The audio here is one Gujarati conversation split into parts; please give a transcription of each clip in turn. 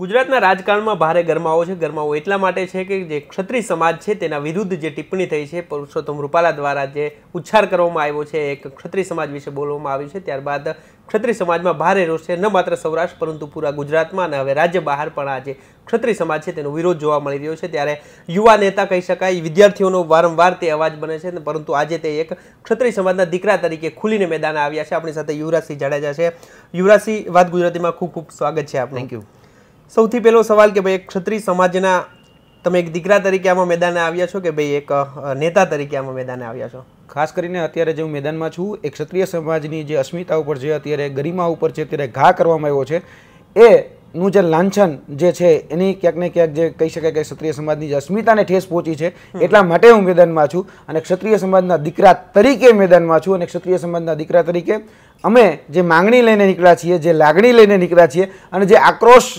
ગુજરાતના રાજકારણમાં ભારે ગરમાવો છે ગરમાવો એટલા માટે છે કે જે ક્ષત્રિય સમાજ છે તેના વિરુદ્ધ જે ટિપ્પણી થઈ છે પુરુષોત્તમ રૂપાલા દ્વારા જે ઉચ્ચાર કરવામાં આવ્યો છે એક ક્ષત્રિય સમાજ વિશે બોલવામાં આવ્યું છે ત્યારબાદ ક્ષત્રિય સમાજમાં ભારે રોષ છે ન માત્ર સૌરાષ્ટ્ર પરંતુ પૂરા ગુજરાતમાં અને હવે રાજ્ય બહાર પણ આજે ક્ષત્રિય સમાજ છે તેનો વિરોધ જોવા મળી રહ્યો છે ત્યારે યુવા નેતા કહી શકાય વિદ્યાર્થીઓનો વારંવાર તે અવાજ બને છે પરંતુ આજે તે એક ક્ષત્રિય સમાજના દીકરા તરીકે ખુલીને મેદાન આવ્યા છે આપણી સાથે યુવરાજસિંહ જાડેજા છે યુવરાજસિંહ વાત ગુજરાતીમાં ખૂબ ખૂબ સ્વાગત છે આપનું થેન્ક યુ સૌથી પહેલો સવાલ કે ભાઈ એક ક્ષત્રિય સમાજના તમે એક દીકરા તરીકે આમાં મેદાને આવ્યા છો કે ભાઈ એક નેતા તરીકે આમાં મેદાને આવ્યા છો ખાસ કરીને અત્યારે જે હું મેદાનમાં છું એ ક્ષત્રિય સમાજની જે અસ્મિતા ઉપર જે અત્યારે ગરિમા ઉપર છે અત્યારે ઘા કરવામાં આવ્યો છે એ નું જે લાંછન જે છે એની ક્યાંક ને ક્યાંક જે કહી શકાય કે ક્ષત્રિય સમાજની જે અસ્મિતાને ઠેસ પહોંચી છે એટલા માટે હું મેદાનમાં છું અને ક્ષત્રિય સમાજના દીકરા તરીકે મેદાનમાં છું અને ક્ષત્રિય સમાજના દીકરા તરીકે અમે જે માંગણી લઈને નીકળ્યા છીએ જે લાગણી લઈને નીકળ્યા છીએ અને જે આક્રોશ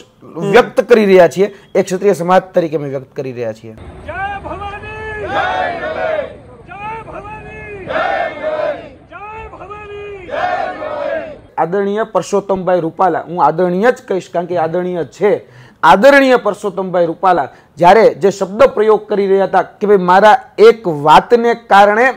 વ્યક્ત કરી રહ્યા છીએ એ ક્ષત્રિય સમાજ તરીકે અમે વ્યક્ત કરી રહ્યા છીએ આદરણીય પરસોત્તમભાઈ રૂપાલા હું આદરણીય જ કહીશ કારણ કે આદરણીય છે આદરણીય પરસોત્તમભાઈ રૂપાલા જ્યારે જે શબ્દ પ્રયોગ કરી રહ્યા હતા કે ભાઈ મારા એક વાતને કારણે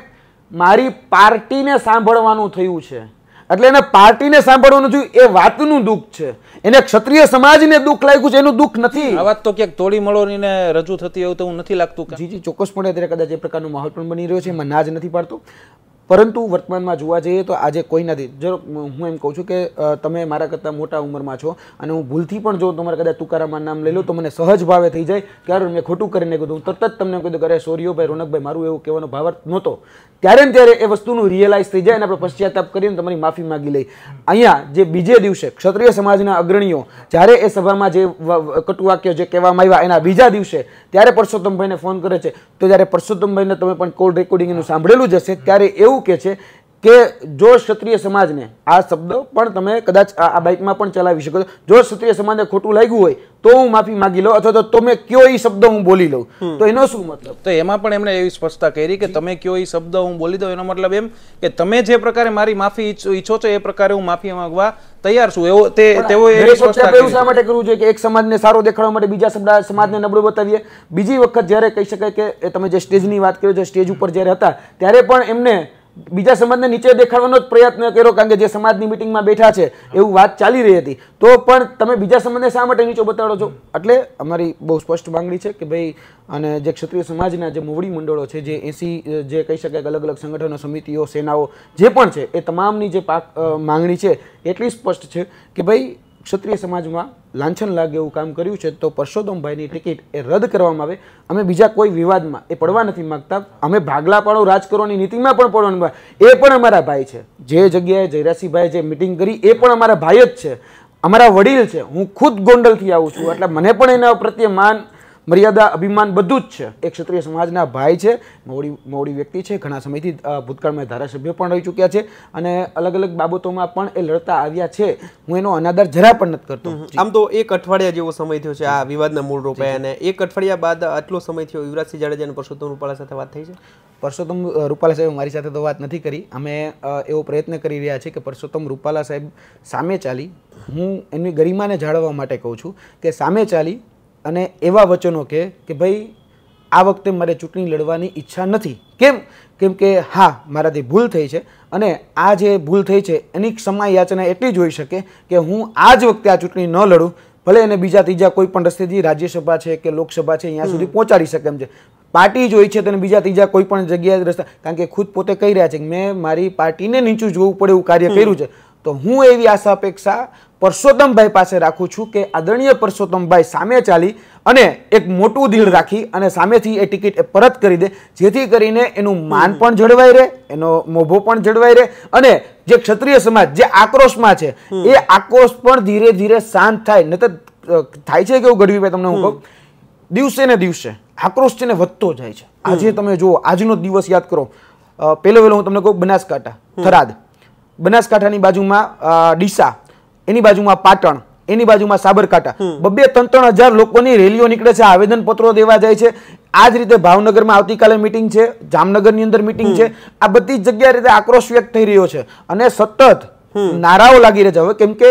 મારી પાર્ટીને સાંભળવાનું થયું છે એટલે એને પાર્ટીને સાંભળવાનું થયું એ વાતનું દુઃખ છે એને ક્ષત્રિય સમાજને દુઃખ લાગ્યું છે એનું દુઃખ નથી આ વાત તો ક્યાંક તોડી ને રજૂ થતી એવું તો હું નથી લાગતું જી જી ચોક્કસપણે અત્યારે કદાચ એ પ્રકારનો માહોલ પણ બની રહ્યો છે એમાં ના જ નથી પાડતો પરંતુ વર્તમાનમાં જોવા જઈએ તો આજે કોઈ નથી જો હું એમ કહું છું કે તમે મારા કરતાં મોટા ઉંમરમાં છો અને હું ભૂલથી પણ જો તમારે કદાચ તુકારામાં નામ લઈ લો તો મને સહજ ભાવે થઈ જાય ત્યારે મેં ખોટું કરીને કીધું હું તરત જ તમને કીધું કે અરે સોરીઓભાઈ રોનકભાઈ મારું એવું કહેવાનો ભાવાર્થ નહોતો ત્યારે ત્યારે એ વસ્તુનું રિયલાઇઝ થઈ જાય અને આપણે પશ્ચાતાપ કરીને તમારી માફી માગી લઈ અહીંયા જે બીજે દિવસે ક્ષત્રિય સમાજના અગ્રણીઓ જ્યારે એ સભામાં જે કટુવાક્યો જે કહેવામાં આવ્યા એના બીજા દિવસે ત્યારે પરસોત્તમભાઈને ફોન કરે છે તો જ્યારે પરસોત્તમભાઈને તમે પણ કોલ રેકોર્ડિંગ એનું સાંભળેલું જ હશે ત્યારે એવું એવું કહે છે કે જો ક્ષત્રિય સમાજને આ શબ્દ પણ તમે કદાચ આ બાઇકમાં પણ ચલાવી શકો જો ક્ષત્રિય સમાજને ખોટું લાગ્યું હોય તો હું માફી માંગી લઉં અથવા તો તમે કયો એ શબ્દ હું બોલી લઉં તો એનો શું મતલબ તો એમાં પણ એમણે એવી સ્પષ્ટતા કરી કે તમે કયો એ શબ્દ હું બોલી દઉં એનો મતલબ એમ કે તમે જે પ્રકારે મારી માફી ઈચ્છો છો એ પ્રકારે હું માફી માંગવા તૈયાર છું એવો તે તેઓ એવું શા માટે કરવું જોઈએ કે એક સમાજને સારો દેખાડવા માટે બીજા શબ્દ સમાજને નબળું બતાવીએ બીજી વખત જ્યારે કહી શકાય કે તમે જે સ્ટેજની વાત કરો છો સ્ટેજ ઉપર જ્યારે હતા ત્યારે પણ એમને બીજા સમાજને નીચે દેખાડવાનો જ પ્રયત્ન કર્યો કારણ કે જે સમાજની મિટિંગમાં બેઠા છે એવું વાત ચાલી રહી હતી તો પણ તમે બીજા સમાજને શા માટે નીચો બતાડો છો એટલે અમારી બહુ સ્પષ્ટ માંગણી છે કે ભાઈ અને જે ક્ષત્રિય સમાજના જે મોવડી મંડળો છે જે એસી જે કહી શકાય અલગ અલગ સંગઠનો સમિતિઓ સેનાઓ જે પણ છે એ તમામની જે પાક માંગણી છે એટલી સ્પષ્ટ છે કે ભાઈ ક્ષત્રિય સમાજમાં લાંછન લાગે એવું કામ કર્યું છે તો પરસોત્તમભાઈની ટિકિટ એ રદ કરવામાં આવે અમે બીજા કોઈ વિવાદમાં એ પડવા નથી માગતા અમે ભાગલા પાડો રાજ કરવાની નીતિમાં પણ પડવાનું એ પણ અમારા ભાઈ છે જે જગ્યાએ જયરાસિંહભાઈ જે મિટિંગ કરી એ પણ અમારા ભાઈ જ છે અમારા વડીલ છે હું ખુદ ગોંડલથી આવું છું એટલે મને પણ એના પ્રત્યે માન મર્યાદા અભિમાન બધું જ છે એક ક્ષત્રિય સમાજના ભાઈ છે મોડી મોડી વ્યક્તિ છે ઘણા સમયથી ભૂતકાળમાં ધારાસભ્ય પણ રહી ચૂક્યા છે અને અલગ અલગ બાબતોમાં પણ એ લડતા આવ્યા છે હું એનો અનાદર જરા પણ નથી કરતો આમ તો એક અઠવાડિયા જેવો સમય થયો છે આ વિવાદના મૂળ રૂપે અને એક અઠવાડિયા બાદ આટલો સમય થયો યુવરાજસિંહ જાડેજાને અને પરસોત્તમ રૂપાલા સાથે વાત થઈ છે પરસોત્તમ રૂપાલા સાહેબ મારી સાથે તો વાત નથી કરી અમે એવો પ્રયત્ન કરી રહ્યા છે કે પરસોત્તમ રૂપાલા સાહેબ સામે ચાલી હું એમની ગરિમાને જાળવવા માટે કહું છું કે સામે ચાલી અને એવા વચનો કે કે ભાઈ આ વખતે મારે ચૂંટણી લડવાની ઈચ્છા નથી કેમ કેમ કે હા મારાથી ભૂલ થઈ છે અને આ જે ભૂલ થઈ છે એની ક્ષમા યાચના એટલી જ હોઈ શકે કે હું આ જ વખતે આ ચૂંટણી ન લડું ભલે એને બીજા ત્રીજા કોઈ પણ રસ્તેથી રાજ્યસભા છે કે લોકસભા છે અહીંયા સુધી પહોંચાડી શકે એમ છે પાર્ટી જ હોય છે તેને બીજા ત્રીજા કોઈ પણ જગ્યાએ રસ્તા કારણ કે ખુદ પોતે કહી રહ્યા છે કે મેં મારી પાર્ટીને નીચું જોવું પડે એવું કાર્ય કર્યું છે તો હું એવી આશા અપેક્ષા પરસોત્તમભાઈ પાસે રાખું છું કે આદરણીય પરસોત્તમભાઈ સામે ચાલી અને એક મોટું દિલ રાખી અને સામેથી એ ટિકિટ એ પરત કરી દે જેથી કરીને એનું માન પણ જળવાઈ રહે એનો મોભો પણ જળવાઈ રહે અને જે ક્ષત્રિય સમાજ જે આક્રોશમાં છે એ આક્રોશ પણ ધીરે ધીરે શાંત થાય નતર થાય છે કેવું ગઢવીભાઈ તમને હું કહું દિવસે ને દિવસે આક્રોશ છે ને વધતો જાય છે આજે તમે જુઓ આજનો દિવસ યાદ કરો પહેલો વહેલો હું તમને કહું બનાસકાંઠા થરાદ બનાસકાંઠાની બાજુમાં ડીસા એની બાજુમાં પાટણ એની બાજુમાં સાબરકાંઠા બબે ત્રણ ત્રણ હજાર લોકોની રેલીઓ નીકળે છે આવેદન પત્રો દેવા જાય છે આ જ રીતે ભાવનગરમાં આવતીકાલે મિટિંગ છે જામનગરની અંદર મિટિંગ છે આ બધી જગ્યા રીતે આક્રોશ વ્યક્ત થઈ રહ્યો છે અને સતત નારાઓ લાગી રહ્યા છે હવે કેમ કે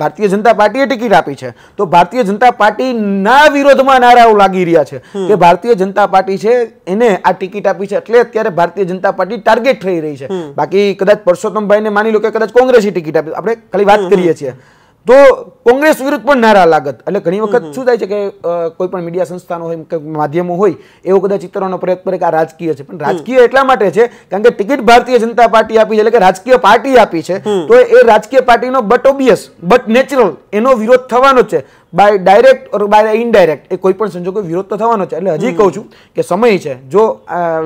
ભારતીય જનતા પાર્ટીએ ટિકિટ આપી છે તો ભારતીય જનતા પાર્ટી પાર્ટીના વિરોધમાં નારાઓ લાગી રહ્યા છે કે ભારતીય જનતા પાર્ટી છે એને આ ટિકિટ આપી છે એટલે અત્યારે ભારતીય જનતા પાર્ટી ટાર્ગેટ થઈ રહી છે બાકી કદાચ પરસોત્તમભાઈને માની લો કે કદાચ કોંગ્રેસી ટિકિટ આપી આપણે ખાલી વાત કરીએ છીએ તો કોંગ્રેસ વિરુદ્ધ પણ નારા લાગત એટલે ઘણી વખત શું થાય છે કે કોઈ પણ મીડિયા સંસ્થાનો હોય કે માધ્યમો હોય એવો કદાચ ચિત્રનો પ્રયત્ન કરે કે આ રાજકીય છે પણ રાજકીય એટલા માટે છે કારણ કે ટિકિટ ભારતીય જનતા પાર્ટી આપી છે એટલે કે રાજકીય પાર્ટી આપી છે તો એ રાજકીય પાર્ટીનો બટ ઓબિયસ બટ નેચરલ એનો વિરોધ થવાનો છે by direct or by indirect એ કોઈ પણ સંજોગે વિરોધ તો થવાનો છે એટલે હજી કહું છું કે સમય છે જો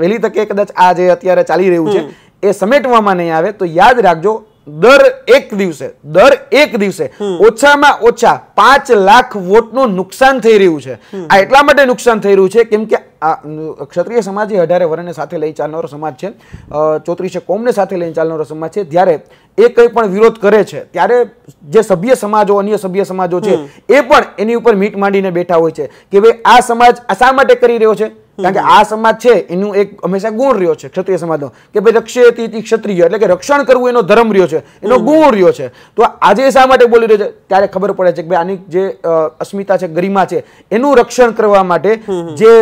વહેલી તકે કદાચ આ જે અત્યારે ચાલી રહ્યું છે એ સમેટવામાં નહીં આવે તો યાદ રાખજો દર એક દિવસે દર એક દિવસે ઓછામાં ઓછા પાંચ લાખ વોટનું નુકસાન થઈ રહ્યું છે આ એટલા માટે નુકસાન થઈ રહ્યું છે કેમ કે ક્ષત્રિય સમાજ એ અઢારે વર્ણને સાથે લઈ ચાલનારો સમાજ છે ચોત્રીસે કોમને સાથે લઈને ચાલનારો સમાજ છે જ્યારે એ કંઈ પણ વિરોધ કરે છે ત્યારે જે સભ્ય સમાજો અન્ય સભ્ય સમાજો છે એ પણ એની ઉપર મીટ માંડીને બેઠા હોય છે કે ભાઈ આ સમાજ આ શા માટે કરી રહ્યો છે કારણ કે આ સમાજ છે એનું એક હંમેશા ગુણ રહ્યો છે ક્ષત્રિય સમાજનો કે ભાઈ રક્ષેતી ક્ષત્રિય એટલે કે રક્ષણ કરવું એનો ધર્મ રહ્યો છે એનો ગુણ રહ્યો છે તો આજે શા માટે બોલી રહ્યો છે ત્યારે ખબર પડે છે કે ભાઈ આની જે અસ્મિતા છે ગરિમા છે એનું રક્ષણ કરવા માટે જે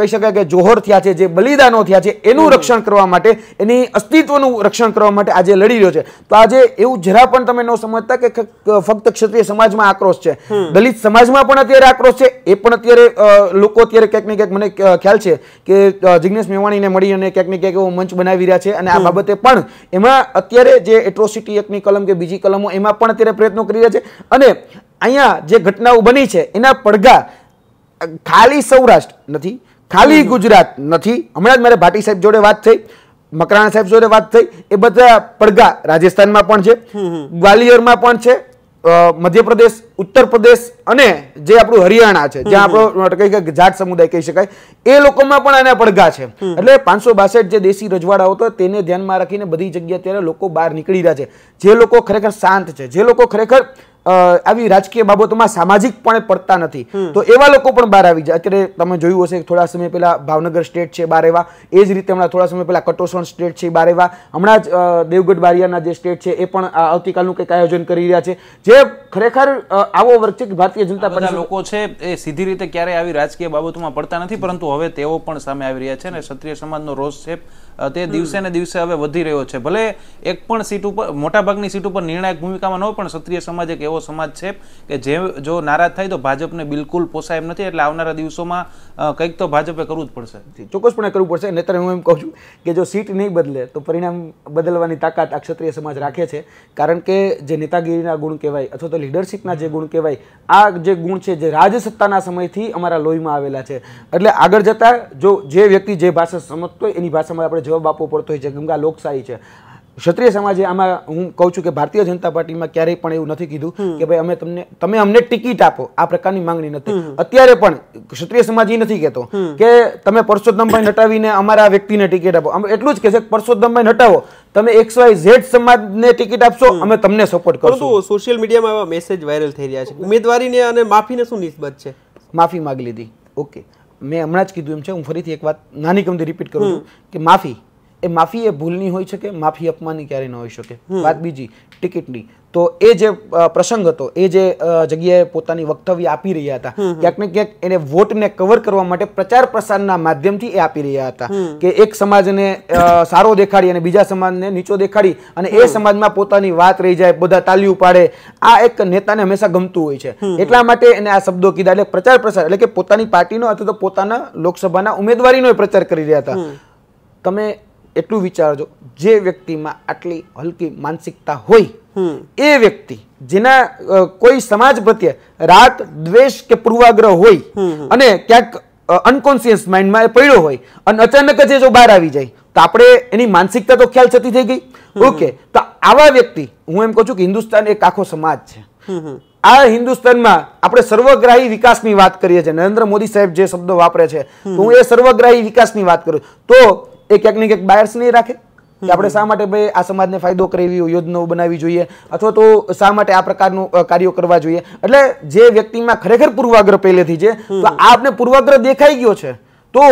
કહી શકાય કે જોહર થયા છે જે બલિદાનો થયા છે એનું રક્ષણ કરવા માટે એની અસ્તિત્વનું રક્ષણ કરવા માટે આજે લડી રહ્યો છે તો આજે એવું જરા પણ તમે ન સમજતા કે ફક્ત ક્ષત્રિય સમાજમાં આક્રોશ છે દલિત સમાજમાં પણ અત્યારે આક્રોશ છે એ પણ અત્યારે લોકો અત્યારે ક્યાંક ને ક્યાંક મને ખ્યાલ છે છે કે જિગ્નેશ મેવાણીને મળી અને ક્યાંક ને ક્યાંક એવો મંચ બનાવી રહ્યા છે અને આ બાબતે પણ એમાં અત્યારે જે એટ્રોસિટી એક્ટની કલમ કે બીજી કલમો એમાં પણ અત્યારે પ્રયત્નો કરી રહ્યા છે અને અહીંયા જે ઘટનાઓ બની છે એના પડઘા ખાલી સૌરાષ્ટ્ર નથી ખાલી ગુજરાત નથી હમણાં જ મારે ભાટી સાહેબ જોડે વાત થઈ મકરાણા સાહેબ જોડે વાત થઈ એ બધા પડઘા રાજસ્થાનમાં પણ છે ગ્વાલિયરમાં પણ છે મધ્યપ્રદેશ ઉત્તર પ્રદેશ અને જે આપણું હરિયાણા છે જ્યાં આપણો કઈ જાટ સમુદાય કહી શકાય એ લોકોમાં પણ આના પડઘા છે એટલે પાંચસો બાસઠ જે દેશી રજવાડાઓ હતો તેને ધ્યાનમાં રાખીને બધી જગ્યા અત્યારે લોકો બહાર નીકળી રહ્યા છે જે લોકો ખરેખર શાંત છે જે લોકો ખરેખર આવી રાજકીય બાબતોમાં સામાજિક પણ પડતા નથી તો એવા લોકો પણ બહાર આવી જાય અત્યારે તમે જોયું હશે થોડા સમય પહેલા ભાવનગર સ્ટેટ છે બાર એવા એ જ રીતે હમણાં થોડા સમય પહેલા કટોસણ સ્ટેટ છે બાર એવા હમણાં જ દેવગઢ બારિયાના જે સ્ટેટ છે એ પણ આવતીકાલનું કંઈક આયોજન કરી રહ્યા છે જે ખરેખર આવો વર્ચક ભારતીય જનતા પાર્ટી લોકો છે એ સીધી રીતે ક્યારેય આવી રાજકીય બાબતોમાં પડતા નથી પરંતુ હવે તેઓ પણ સામે આવી રહ્યા છે અને ક્ષત્રિય સમાજનો રોષ છે તે દિવસે ને દિવસે હવે વધી રહ્યો છે ભલે એક પણ સીટ ઉપર મોટાભાગની સીટ ઉપર નિર્ણાયક ભૂમિકામાં ન હોય પણ ક્ષત્રિય સમાજ એક એવો સમાજ છે કે જે જો નારાજ થાય તો ભાજપને બિલકુલ પોસાય એમ નથી એટલે આવનારા દિવસોમાં કંઈક તો ભાજપે કરવું જ પડશે ચોક્કસપણે કરવું પડશે નહીતર હું એમ કહું છું કે જો સીટ નહીં બદલે તો પરિણામ બદલવાની તાકાત આ ક્ષત્રિય સમાજ રાખે છે કારણ કે જે નેતાગીરીના ગુણ કહેવાય અથવા તો લીડરશીપના જે ગુણ કહેવાય આ જે ગુણ છે જે રાજસત્તાના સમયથી અમારા લોહીમાં આવેલા છે એટલે આગળ જતાં જો જે વ્યક્તિ જે ભાષા સમજતો હોય એની ભાષામાં આપણે જવાબ આપવો પડતો હોય છે કેમ લોકશાહી છે ક્ષત્રિય સમાજે આમાં હું કહું છું કે ભારતીય જનતા પાર્ટીમાં ક્યારેય પણ એવું નથી કીધું કે ભાઈ અમે તમને તમે અમને ટિકિટ આપો આ પ્રકારની માંગણી નથી અત્યારે પણ ક્ષત્રિય સમાજ એ નથી કહેતો કે તમે પરસોત્તમભાઈ નટાવીને અમારા વ્યક્તિને ટિકિટ આપો એટલું જ કહેશે કે પરસોત્તમભાઈ નટાવો તમે એક્સ વાય ઝેડ સમાજને ટિકિટ આપશો અમે તમને સપોર્ટ કરશું સોશિયલ મીડિયામાં મેસેજ વાયરલ થઈ રહ્યા છે ઉમેદવારીને અને માફીને શું નિસ્બત છે માફી માંગી લીધી ઓકે મેં હમણાં જ કીધું એમ છે હું ફરીથી એક વાત નાની કમથી રિપીટ કરું છું કે માફી એ માફી એ ભૂલની હોય છે કે માફી અપમાનની ક્યારેય ન હોઈ શકે વાત બીજી ટિકિટની તો એ જે પ્રસંગ હતો એ જે જગ્યાએ પોતાની વક્તવ્ય આપી રહ્યા હતા ક્યાંક ને ક્યાંક એને વોટને કવર કરવા માટે પ્રચાર પ્રસારના માધ્યમથી એ આપી રહ્યા હતા કે એક સમાજને સારો દેખાડી અને બીજા સમાજને નીચો દેખાડી અને એ સમાજમાં પોતાની વાત રહી જાય બધા તાલી ઉપાડે આ એક નેતાને હંમેશા ગમતું હોય છે એટલા માટે એને આ શબ્દો કીધા એટલે પ્રચાર પ્રસાર એટલે કે પોતાની પાર્ટીનો અથવા તો પોતાના લોકસભાના ઉમેદવારીનો પ્રચાર કરી રહ્યા હતા તમે એટલું વિચારજો જે વ્યક્તિમાં આટલી હલકી માનસિકતા હોય એ વ્યક્તિ જેના કોઈ સમાજ પ્રત્યે રાત દ્વેષ કે પૂર્વાગ્રહ હોય અને ક્યાંક અનકોન્શિયસ માઇન્ડમાં એ પડ્યો હોય અને અચાનક જ એ જો બહાર આવી જાય તો આપણે એની માનસિકતા તો ખ્યાલ છતી થઈ ગઈ ઓકે તો આવા વ્યક્તિ હું એમ કહું છું કે હિન્દુસ્તાન એક આખો સમાજ છે આ હિન્દુસ્તાનમાં આપણે સર્વગ્રાહી વિકાસની વાત કરીએ છીએ નરેન્દ્ર મોદી સાહેબ જે શબ્દો વાપરે છે હું એ સર્વગ્રાહી વિકાસની વાત કરું તો એક ક્યાંક ને ક્યાંક બાયર્સ નહીં રાખે કે આપણે શા માટે ભાઈ આ સમાજને ફાયદો કરે યોજનાઓ બનાવી જોઈએ અથવા તો શા માટે આ પ્રકારનું કાર્યો કરવા જોઈએ એટલે જે વ્યક્તિમાં ખરેખર પૂર્વાગ્રહ પહેલેથી છે તો આ આપણે પૂર્વાગ્રહ દેખાઈ ગયો છે તો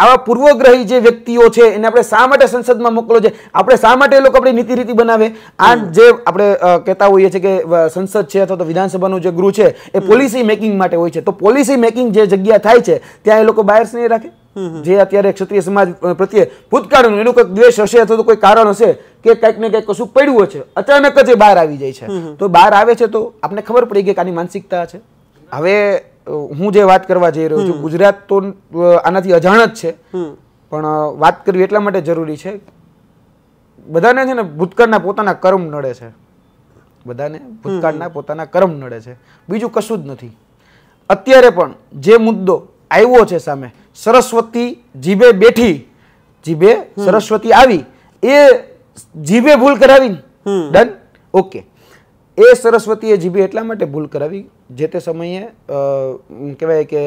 આવા પૂર્વગ્રહી જે વ્યક્તિઓ છે એને આપણે શા માટે સંસદમાં મોકલો છે આપણે શા માટે એ લોકો આપણી નીતિ રીતિ બનાવે આ જે આપણે કહેતા હોઈએ છીએ કે સંસદ છે અથવા તો વિધાનસભાનું જે ગૃહ છે એ પોલિસી મેકિંગ માટે હોય છે તો પોલિસી મેકિંગ જે જગ્યા થાય છે ત્યાં એ લોકો બાયર્સ નહીં રાખે જે અત્યારે ક્ષત્રિય સમાજ પ્રત્યે ભૂતકાળનું એનું કંઈક દ્વેષ હશે અથવા તો કોઈ કારણ હશે કે કંઈક ને કંઈક કશું પડ્યું હશે અચાનક જ એ બહાર આવી જાય છે તો બહાર આવે છે તો આપણે ખબર પડી કે આની માનસિકતા છે હવે હું જે વાત કરવા જઈ રહ્યો છું ગુજરાત તો આનાથી અજાણ જ છે પણ વાત કરવી એટલા માટે જરૂરી છે બધાને છે ને ભૂતકાળના પોતાના કર્મ નડે છે બધાને ભૂતકાળના પોતાના કર્મ નડે છે બીજું કશું જ નથી અત્યારે પણ જે મુદ્દો આવ્યો છે સામે સરસ્વતી જીભે બેઠી જીભે સરસ્વતી આવી એ જીભે ભૂલ કરાવી ડન ઓકે એ સરસ્વતીએ જીભે એટલા માટે ભૂલ કરાવી જે તે સમયે કહેવાય કે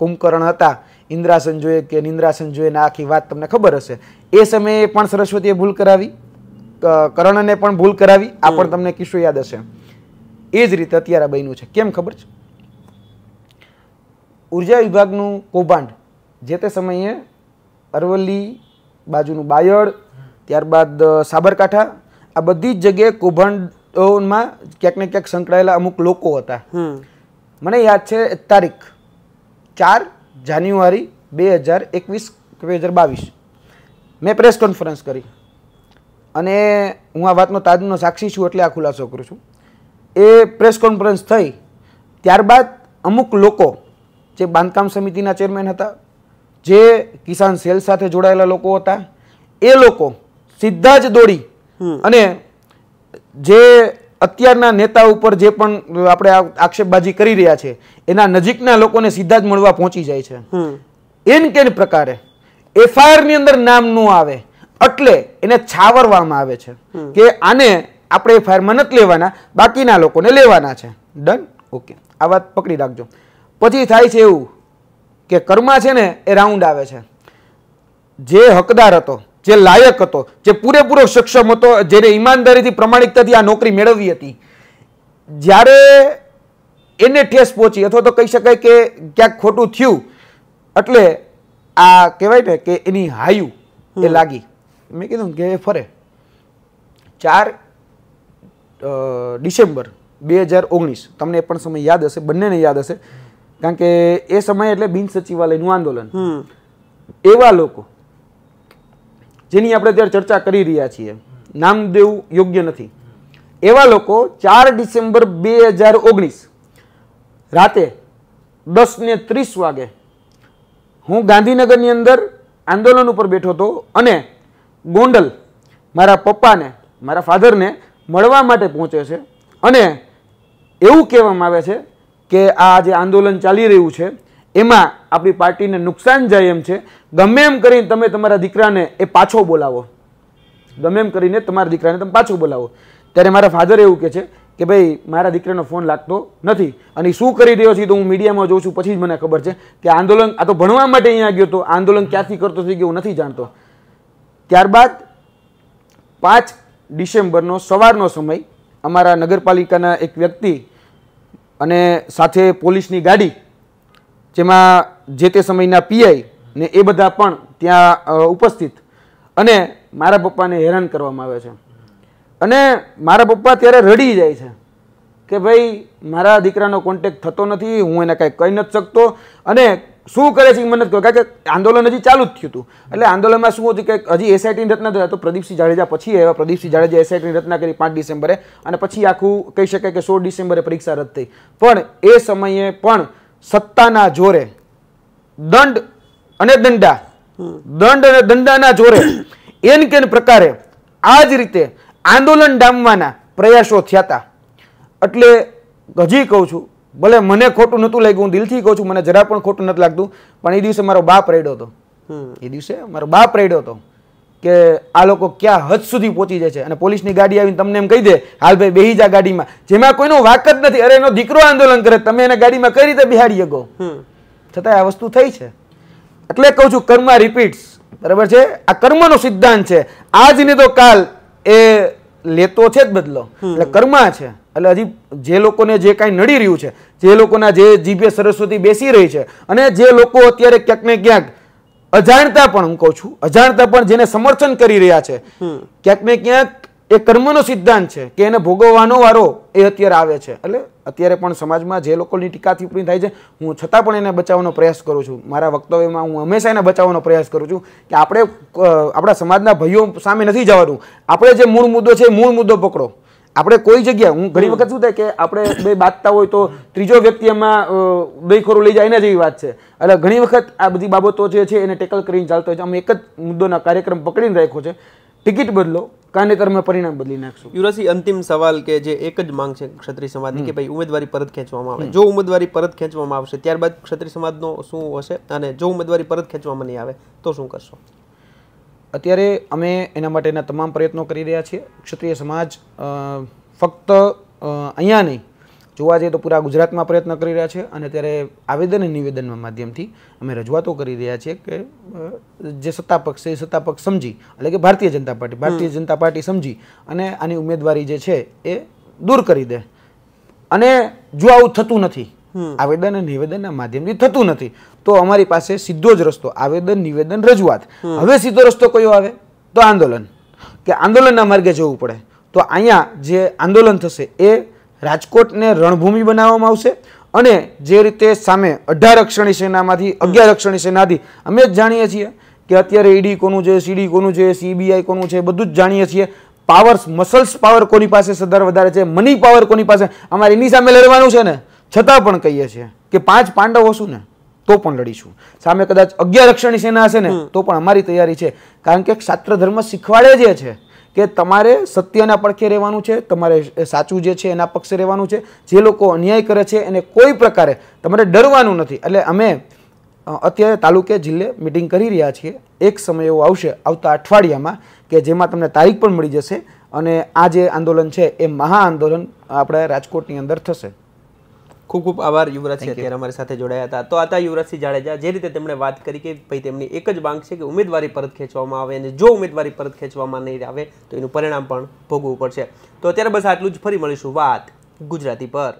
કુંભકર્ણ હતા ઇન્દ્રાસન જોઈએ કે નિંદ્રાસન જોઈએ ને આખી વાત તમને ખબર હશે એ સમયે પણ સરસ્વતીએ ભૂલ કરાવી કર્ણને પણ ભૂલ કરાવી આ પણ તમને કિસ્સો યાદ હશે એ જ રીતે અત્યારે બન્યું છે કેમ ખબર છે ઉર્જા વિભાગનું કૌભાંડ જે તે સમયે અરવલ્લી બાજુનું બાયડ ત્યારબાદ સાબરકાંઠા આ બધી જ જગ્યાએ કૌભાંડ માં ક્યાંક ને ક્યાંક સંકળાયેલા અમુક લોકો હતા મને યાદ છે તારીખ ચાર જાન્યુઆરી બે હજાર એકવીસ બે હજાર બાવીસ મેં પ્રેસ કોન્ફરન્સ કરી અને હું આ વાતનો તાજનો સાક્ષી છું એટલે આ ખુલાસો કરું છું એ પ્રેસ કોન્ફરન્સ થઈ ત્યારબાદ અમુક લોકો જે બાંધકામ સમિતિના ચેરમેન હતા જે કિસાન સેલ સાથે જોડાયેલા લોકો હતા એ લોકો સીધા જ દોડી અને જે અત્યારના નેતા ઉપર જે પણ આપણે આક્ષેપબાજી કરી રહ્યા છે એના નજીકના લોકોને સીધા જ મળવા પહોંચી જાય છે એન કેન પ્રકારે એફઆઈઆરની અંદર નામ ન આવે એટલે એને છાવરવામાં આવે છે કે આને આપણે એફઆઈઆરમાં નથી લેવાના બાકીના લોકોને લેવાના છે ડન ઓકે આ વાત પકડી રાખજો પછી થાય છે એવું કે કર્મા છે ને એ રાઉન્ડ આવે છે જે હકદાર હતો જે લાયક હતો જે પૂરેપૂરો સક્ષમ હતો જેને ઈમાનદારીથી પ્રમાણિકતાથી આ નોકરી મેળવી હતી જ્યારે એને ઠેસ પહોંચી અથવા તો કહી શકાય કે ક્યાંક ખોટું થયું એટલે આ કહેવાય ને કે એની હાયું એ લાગી મેં કીધું કે ફરે ચાર ડિસેમ્બર બે હજાર ઓગણીસ તમને એ પણ સમય યાદ હશે બંનેને યાદ હશે કારણ કે એ સમયે એટલે બિન સચિવાલયનું આંદોલન એવા લોકો જેની આપણે અત્યારે ચર્ચા કરી રહ્યા છીએ નામ દેવું યોગ્ય નથી એવા લોકો ચાર ડિસેમ્બર બે હજાર ઓગણીસ રાતે દસ ને ત્રીસ વાગે હું ગાંધીનગરની અંદર આંદોલન ઉપર બેઠો હતો અને ગોંડલ મારા પપ્પાને મારા ફાધરને મળવા માટે પહોંચે છે અને એવું કહેવામાં આવે છે કે આ જે આંદોલન ચાલી રહ્યું છે એમાં આપણી પાર્ટીને નુકસાન જાય એમ છે ગમે એમ કરીને તમે તમારા દીકરાને એ પાછો બોલાવો ગમે એમ કરીને તમારા દીકરાને તમે પાછો બોલાવો ત્યારે મારા ફાધર એવું કહે છે કે ભાઈ મારા દીકરાનો ફોન લાગતો નથી અને શું કરી રહ્યો છે તો હું મીડિયામાં જોઉં છું પછી જ મને ખબર છે કે આંદોલન આ તો ભણવા માટે અહીંયા ગયો હતો આંદોલન ક્યાંથી કરતો થઈ ગયો નથી જાણતો ત્યારબાદ પાંચ ડિસેમ્બરનો સવારનો સમય અમારા નગરપાલિકાના એક વ્યક્તિ અને સાથે પોલીસની ગાડી જેમાં જે તે સમયના પીઆઈ ને એ બધા પણ ત્યાં ઉપસ્થિત અને મારા પપ્પાને હેરાન કરવામાં આવે છે અને મારા પપ્પા ત્યારે રડી જાય છે કે ભાઈ મારા દીકરાનો કોન્ટેક થતો નથી હું એને કાંઈ કહી નથી શકતો અને શું કરે છે એ મને કારણ કે આંદોલન હજી ચાલુ જ થયું હતું એટલે આંદોલનમાં શું હતું કે હજી એસઆઈટીની રચના થયા તો પ્રદીપસિંહ જાડેજા પછી આવ્યા પ્રદીપસિંહ જાડેજા એસઆઈટીની રચના કરી પાંચ ડિસેમ્બરે અને પછી આખું કહી શકાય કે સોળ ડિસેમ્બરે પરીક્ષા રદ થઈ પણ એ સમયે પણ સત્તાના જોરે દંડ અને દંડા દંડ અને દંડાના જોરે એન કેન પ્રકારે આ જ રીતે આંદોલન ડામવાના પ્રયાસો થયા હતા એટલે હજી કહું છું ભલે મને ખોટું નહોતું લાગ્યું હું દિલથી કહું છું મને જરા પણ ખોટું નથી લાગતું પણ એ દિવસે મારો બાપ રેડ્યો હતો એ દિવસે મારો બાપ રેડ્યો હતો કે આ લોકો ક્યાં હદ સુધી પહોંચી જાય છે અને પોલીસની ગાડી આવીને તમને એમ કહી દે હાલ ભાઈ બેહી જા ગાડીમાં જેમાં કોઈનો વાક જ નથી અરે એનો દીકરો આંદોલન કરે તમે એને ગાડીમાં કઈ રીતે બિહાડી શકો છતાં આ વસ્તુ થઈ છે એટલે કહું છું કર્મ રિપીટ્સ બરાબર છે આ કર્મનો સિદ્ધાંત છે આજ ને તો કાલ એ લેતો છે જ બદલો એટલે કર્મા છે એટલે હજી જે લોકોને જે કાંઈ નડી રહ્યું છે જે લોકોના જે જીભે સરસ્વતી બેસી રહી છે અને જે લોકો અત્યારે ક્યાંક ને ક્યાંક અજાણતા પણ હું કહું છું અજાણતા પણ જેને સમર્થન કરી રહ્યા છે ક્યાંક ને ક્યાંક એ કર્મનો સિદ્ધાંત છે કે એને ભોગવવાનો વારો એ અત્યારે આવે છે એટલે અત્યારે પણ સમાજમાં જે લોકોની ટીકા ટિપ્પણી થાય છે હું છતાં પણ એને બચાવવાનો પ્રયાસ કરું છું મારા વક્તવ્યમાં હું હંમેશા એને બચાવવાનો પ્રયાસ કરું છું કે આપણે આપણા સમાજના ભાઈઓ સામે નથી જવાનું આપણે જે મૂળ મુદ્દો છે મૂળ મુદ્દો પકડો આપણે કોઈ જગ્યાએ હું ઘણી વખત શું થાય કે આપણે બે બાંધતા હોય તો ત્રીજો વ્યક્તિ એમાં દહીખોરું લઈ જાય એના જેવી વાત છે એટલે ઘણી વખત આ બધી બાબતો જે છે એને ટેકલ કરીને ચાલતો હોય છે અમે એક જ મુદ્દોના કાર્યક્રમ પકડીને રાખ્યો છે ટિકિટ બદલો કાનેતરમાં પરિણામ બદલી નાખશું યુવરાજસિંહ અંતિમ સવાલ કે જે એક જ માંગ છે ક્ષત્રિય સમાજની કે ભાઈ ઉમેદવારી પરત ખેંચવામાં આવે જો ઉમેદવારી પરત ખેંચવામાં આવશે ત્યારબાદ ક્ષત્રિય સમાજનો શું હશે અને જો ઉમેદવારી પરત ખેંચવામાં નહીં આવે તો શું કરશો અત્યારે અમે એના માટેના તમામ પ્રયત્નો કરી રહ્યા છીએ ક્ષત્રિય સમાજ ફક્ત અહીંયા નહીં જોવા જઈએ તો પૂરા ગુજરાતમાં પ્રયત્ન કરી રહ્યા છે અને ત્યારે આવેદન અને નિવેદનના માધ્યમથી અમે રજૂઆતો કરી રહ્યા છીએ કે જે સત્તા છે એ સત્તા સમજી એટલે કે ભારતીય જનતા પાર્ટી ભારતીય જનતા પાર્ટી સમજી અને આની ઉમેદવારી જે છે એ દૂર કરી દે અને જો આવું થતું નથી આવેદન અને નિવેદનના માધ્યમથી થતું નથી તો અમારી પાસે સીધો જ રસ્તો આવેદન નિવેદન રજૂઆત હવે સીધો રસ્તો કયો આવે તો આંદોલન કે આંદોલનના માર્ગે જવું પડે તો અહીંયા જે આંદોલન થશે એ રાજકોટને રણભૂમિ બનાવવામાં આવશે અને જે રીતે સામે અઢાર રક્ષણી સેનામાંથી અગિયાર રક્ષણી સેનાથી અમે જ જાણીએ છીએ કે અત્યારે ઈડી કોનું છે સીડી કોનું છે સીબીઆઈ કોનું છે બધું જ જાણીએ છીએ પાવર્સ મસલ્સ પાવર કોની પાસે સદર વધારે છે મની પાવર કોની પાસે અમારે એની સામે લડવાનું છે ને છતાં પણ કહીએ છીએ કે પાંચ પાંડવ હશું ને તો પણ લડીશું સામે કદાચ અગિયાર રક્ષણની સેના હશે ને તો પણ અમારી તૈયારી છે કારણ કે શાસ્ત્ર ધર્મ શીખવાડે જે છે કે તમારે સત્યના પડખે રહેવાનું છે તમારે સાચું જે છે એના પક્ષે રહેવાનું છે જે લોકો અન્યાય કરે છે એને કોઈ પ્રકારે તમારે ડરવાનું નથી એટલે અમે અત્યારે તાલુકે જિલ્લે મિટિંગ કરી રહ્યા છીએ એક સમય એવો આવશે આવતા અઠવાડિયામાં કે જેમાં તમને તારીખ પણ મળી જશે અને આ જે આંદોલન છે એ મહા આંદોલન આપણે રાજકોટની અંદર થશે ખૂબ ખૂબ આભાર યુવરાજસિંહ અત્યારે અમારી સાથે જોડાયા હતા તો આતા યુવરાજસિંહ જાડેજા જે રીતે તેમણે વાત કરી કે ભાઈ તેમની એક જ માંગ છે કે ઉમેદવારી પરત ખેંચવામાં આવે અને જો ઉમેદવારી પરત ખેંચવામાં નહીં આવે તો એનું પરિણામ પણ ભોગવવું પડશે તો અત્યારે બસ આટલું જ ફરી મળીશું વાત ગુજરાતી પર